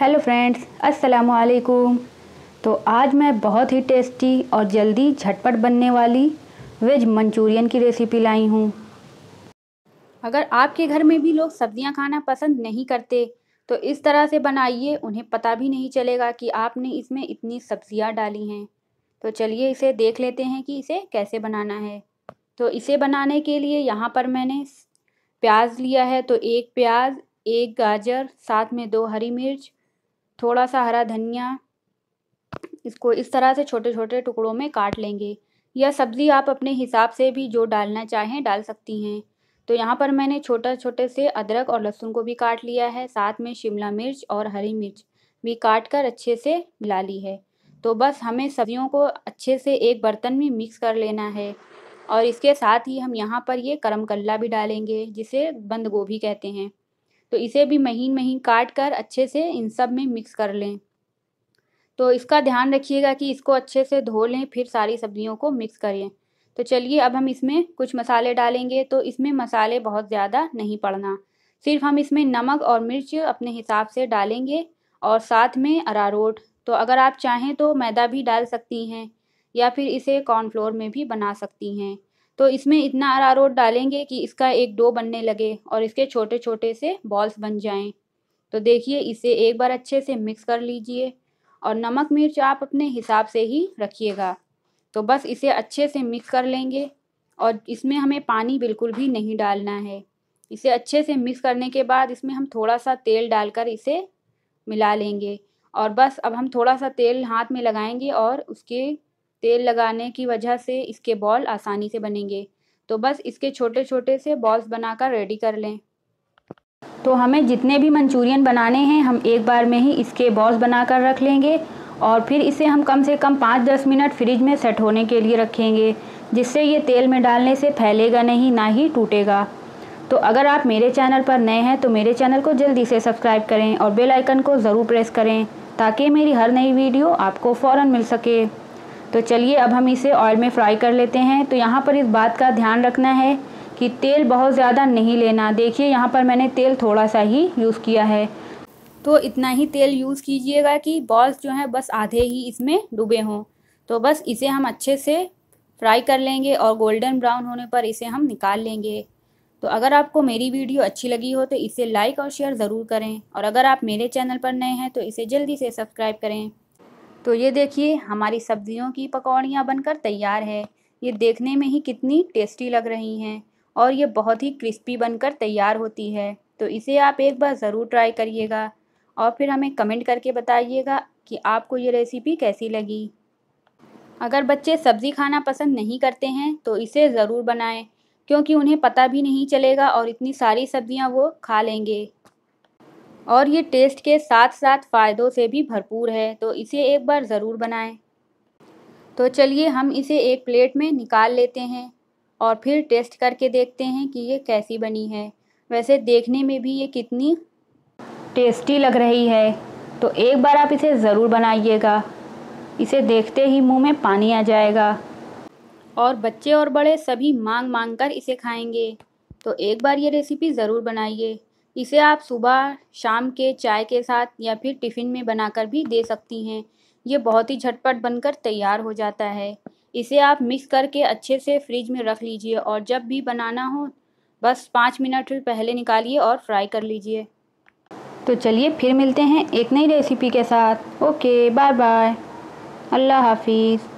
hello friends अस्सलाम वालेकुम तो आज मैं बहुत ही टेस्टी और जल्दी झटपट बनने वाली वेज मंचूरियन की रेसिपी लाई हूँ अगर आपके घर में भी लोग सब्जियाँ खाना पसंद नहीं करते तो इस तरह से बनाइए उन्हें पता भी नहीं चलेगा कि आपने इसमें इतनी सब्जियाँ डाली हैं तो चलिए इसे देख लेते हैं कि इसे कैसे बनाना है तो इसे बनाने के लिए यहाँ पर मैंने प्याज लिया है तो एक प्याज एक गाजर साथ में दो हरी मिर्च थोड़ा सा हरा धनिया इसको इस तरह से छोटे छोटे टुकड़ों में काट लेंगे यह सब्ज़ी आप अपने हिसाब से भी जो डालना चाहें डाल सकती हैं तो यहाँ पर मैंने छोटा छोटे से अदरक और लहसुन को भी काट लिया है साथ में शिमला मिर्च और हरी मिर्च भी काट कर अच्छे से मिला ली है तो बस हमें सब्जियों को अच्छे से एक बर्तन में मिक्स कर लेना है और इसके साथ ही हम यहाँ पर ये करम कल्ला भी डालेंगे जिसे बंद गोभी कहते हैं तो इसे भी महीन महीन काट कर अच्छे से इन सब में मिक्स कर लें तो इसका ध्यान रखिएगा कि इसको अच्छे से धो लें फिर सारी सब्जियों को मिक्स करें तो चलिए अब हम इसमें कुछ मसाले डालेंगे तो इसमें मसाले बहुत ज़्यादा नहीं पड़ना सिर्फ हम इसमें नमक और मिर्च अपने हिसाब से डालेंगे और साथ में अरारोट तो अगर आप चाहें तो मैदा भी डाल सकती हैं या फिर इसे कॉर्नफ्लोर में भी बना सकती हैं तो इसमें इतना अरारोट डालेंगे कि इसका एक डो बनने लगे और इसके छोटे छोटे से बॉल्स बन जाएं तो देखिए इसे एक बार अच्छे से मिक्स कर लीजिए और नमक मिर्च आप अपने हिसाब से ही रखिएगा तो बस इसे अच्छे से मिक्स कर लेंगे और इसमें हमें पानी बिल्कुल भी नहीं डालना है इसे अच्छे से मिक्स करने के बाद इसमें हम थोड़ा सा तेल डालकर इसे मिला लेंगे और बस अब हम थोड़ा सा तेल हाथ में लगाएंगे और उसके तेल लगाने की वजह से इसके बॉल आसानी से बनेंगे तो बस इसके छोटे छोटे से बॉल्स बनाकर रेडी कर लें तो हमें जितने भी मंचूरियन बनाने हैं हम एक बार में ही इसके बॉल्स बनाकर रख लेंगे और फिर इसे हम कम से कम पाँच दस मिनट फ्रिज में सेट होने के लिए रखेंगे जिससे ये तेल में डालने से फैलेगा नहीं ना ही टूटेगा तो अगर आप मेरे चैनल पर नए हैं तो मेरे चैनल को जल्दी से सब्सक्राइब करें और बेल आइकन को ज़रूर प्रेस करें ताकि मेरी हर नई वीडियो आपको फ़ौर मिल सके तो चलिए अब हम इसे ऑयल में फ्राई कर लेते हैं तो यहाँ पर इस बात का ध्यान रखना है कि तेल बहुत ज़्यादा नहीं लेना देखिए यहाँ पर मैंने तेल थोड़ा सा ही यूज़ किया है तो इतना ही तेल यूज़ कीजिएगा कि बॉल्स जो हैं बस आधे ही इसमें डूबे हों तो बस इसे हम अच्छे से फ्राई कर लेंगे और गोल्डन ब्राउन होने पर इसे हम निकाल लेंगे तो अगर आपको मेरी वीडियो अच्छी लगी हो तो इसे लाइक और शेयर ज़रूर करें और अगर आप मेरे चैनल पर नए हैं तो इसे जल्दी से सब्सक्राइब करें तो ये देखिए हमारी सब्जियों की पकौड़ियाँ बनकर तैयार है ये देखने में ही कितनी टेस्टी लग रही हैं और ये बहुत ही क्रिस्पी बनकर तैयार होती है तो इसे आप एक बार ज़रूर ट्राई करिएगा और फिर हमें कमेंट करके बताइएगा कि आपको ये रेसिपी कैसी लगी अगर बच्चे सब्ज़ी खाना पसंद नहीं करते हैं तो इसे ज़रूर बनाएं क्योंकि उन्हें पता भी नहीं चलेगा और इतनी सारी सब्ज़ियाँ वो खा लेंगे और ये टेस्ट के साथ साथ फ़ायदों से भी भरपूर है तो इसे एक बार ज़रूर बनाएं तो चलिए हम इसे एक प्लेट में निकाल लेते हैं और फिर टेस्ट करके देखते हैं कि ये कैसी बनी है वैसे देखने में भी ये कितनी टेस्टी लग रही है तो एक बार आप इसे ज़रूर बनाइएगा इसे देखते ही मुंह में पानी आ जाएगा और बच्चे और बड़े सभी मांग मांग कर इसे खाएंगे तो एक बार ये रेसिपी ज़रूर बनाइए इसे आप सुबह शाम के चाय के साथ या फिर टिफ़िन में बनाकर भी दे सकती हैं ये बहुत ही झटपट बनकर तैयार हो जाता है इसे आप मिक्स करके अच्छे से फ्रिज में रख लीजिए और जब भी बनाना हो बस पाँच मिनट पहले निकालिए और फ्राई कर लीजिए तो चलिए फिर मिलते हैं एक नई रेसिपी के साथ ओके बाय बाय अल्लाह हाफिज़